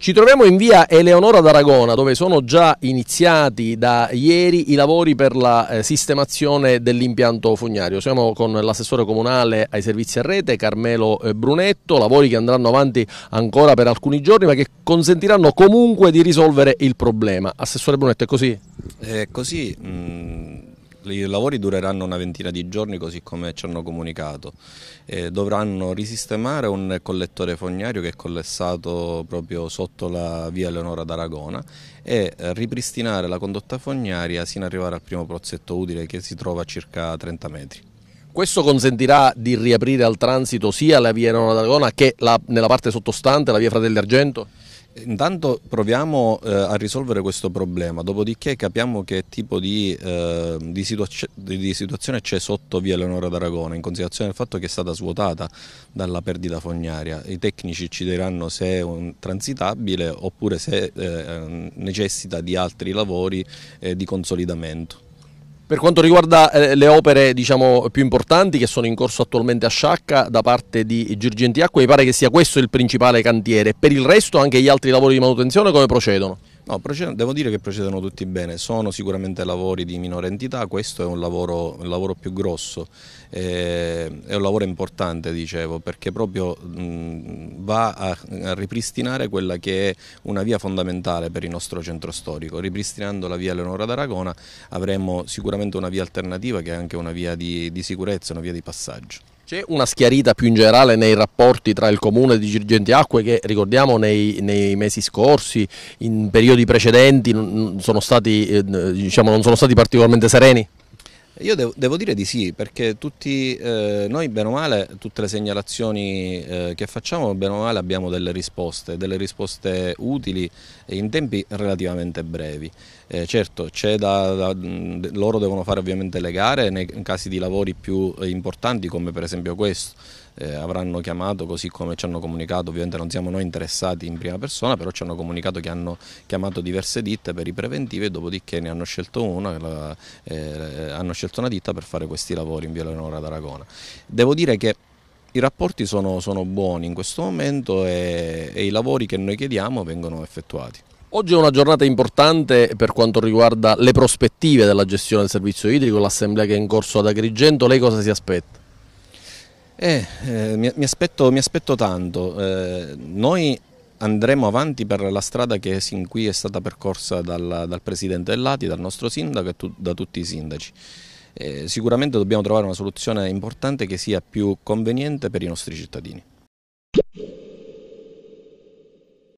Ci troviamo in via Eleonora d'Aragona dove sono già iniziati da ieri i lavori per la eh, sistemazione dell'impianto fognario. Siamo con l'assessore comunale ai servizi a rete Carmelo eh, Brunetto, lavori che andranno avanti ancora per alcuni giorni ma che consentiranno comunque di risolvere il problema. Assessore Brunetto è così? È così. Mh mm, i lavori dureranno una ventina di giorni così come ci hanno comunicato. Eh, dovranno risistemare un collettore fognario che è collessato proprio sotto la via Leonora d'Aragona e ripristinare la condotta fognaria sino ad arrivare al primo prozzetto utile che si trova a circa 30 metri. Questo consentirà di riaprire al transito sia la via Leonora d'Aragona che la, nella parte sottostante la via Fratelli Argento? Intanto proviamo eh, a risolvere questo problema, dopodiché capiamo che tipo di, eh, di, situazio di situazione c'è sotto via Eleonora d'Aragona, in considerazione del fatto che è stata svuotata dalla perdita fognaria. I tecnici ci diranno se è un transitabile oppure se eh, necessita di altri lavori eh, di consolidamento. Per quanto riguarda eh, le opere diciamo, più importanti che sono in corso attualmente a Sciacca da parte di Girgenti Acque, mi pare che sia questo il principale cantiere. Per il resto anche gli altri lavori di manutenzione come procedono? No, devo dire che procedono tutti bene, sono sicuramente lavori di minore entità, questo è un lavoro, un lavoro più grosso, eh, è un lavoro importante dicevo perché proprio mh, va a, a, ripristinare quella che è una via fondamentale per il nostro centro storico, ripristinando la via Leonora d'Aragona avremo sicuramente una via alternativa che è anche una via di, di sicurezza, una via di passaggio. C'è una schiarita più in generale nei rapporti tra il comune di Girgentiacque che ricordiamo nei, nei, mesi scorsi, in periodi precedenti, sono stati, eh, diciamo, non sono stati particolarmente sereni? Io devo, devo, dire di sì, perché tutti eh, noi bene o male, tutte le segnalazioni eh, che facciamo, bene o male abbiamo delle risposte, delle risposte utili in tempi relativamente brevi. Eh, certo, da, da, loro devono fare ovviamente le gare nei casi di lavori più importanti come per esempio questo, eh, avranno chiamato, così come ci hanno comunicato, ovviamente non siamo noi interessati in prima persona, però ci hanno comunicato che hanno chiamato diverse ditte per i preventivi e dopodiché ne hanno scelto una, la, eh, eh, hanno scelto una ditta per fare questi lavori in via Leonora d'Aragona. Devo dire che i rapporti sono, sono buoni in questo momento e, e i lavori che noi chiediamo vengono effettuati. Oggi è una giornata importante per quanto riguarda le prospettive della gestione del servizio idrico, l'assemblea che è in corso ad Agrigento, lei cosa si aspetta? Eh, eh, mi, mi, aspetto, mi, aspetto, tanto. Eh, noi andremo avanti per la strada che sin qui è stata percorsa dal, dal Presidente dell'Ati, dal nostro sindaco e tu, da tutti i sindaci. Eh, sicuramente dobbiamo trovare una soluzione importante che sia più conveniente per i nostri cittadini.